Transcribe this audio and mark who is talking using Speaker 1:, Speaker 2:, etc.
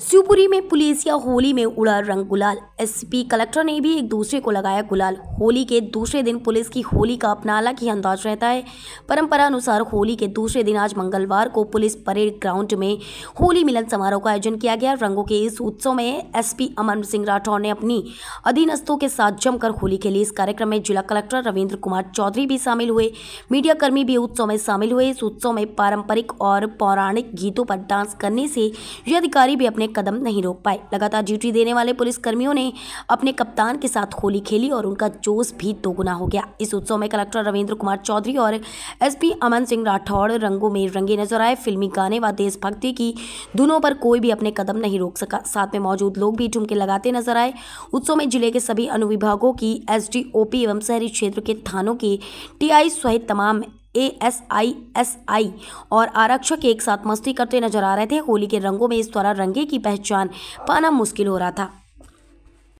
Speaker 1: शिवपुरी में पुलिस या होली में उड़ा रंग गुलाल एसपी कलेक्टर ने भी एक दूसरे को लगाया गुलाल होली के दूसरे दिन पुलिस की होली का अपना अलग ही अंदाज रहता है परंपरा अनुसार होली के दूसरे दिन आज मंगलवार को पुलिस परेड ग्राउंड में होली मिलन समारोह का आयोजन किया गया रंगों के इस उत्सव में एस अमर सिंह राठौर ने अपनी अधीनस्थों के साथ जमकर होली खेली इस कार्यक्रम में जिला कलेक्टर रविन्द्र कुमार चौधरी भी शामिल हुए मीडियाकर्मी भी उत्सव में शामिल हुए इस उत्सव में पारंपरिक और पौराणिक गीतों पर डांस करने से ये अधिकारी भी अपने उन्हें कदम नहीं रोक पाए लगातार ड्यूटी देने वाले पुलिसकर्मियों ने अपने कप्तान के साथ होली खेली और उनका जोश भी दोगुना हो गया इस उत्सव में कलेक्टर रविंद्र कुमार चौधरी और एसपी अमन सिंह राठौड़ रंगों में रंगे नजर आए फिल्मी गाने व देशभक्ति की दोनों पर कोई भी अपने कदम नहीं रोक सका साथ में मौजूद लोग भी ठुमके लगाते नजर आए उत्सव में जिले के सभी अनुविभागों की एसडीओपी एवं शहरी क्षेत्र के थानों की टी सहित तमाम ए एस एस आई आई और आरक्षक एक साथ मस्ती करते नजर आ रहे थे होली के रंगों में इस द्वारा रंगे की पहचान पाना मुश्किल हो रहा था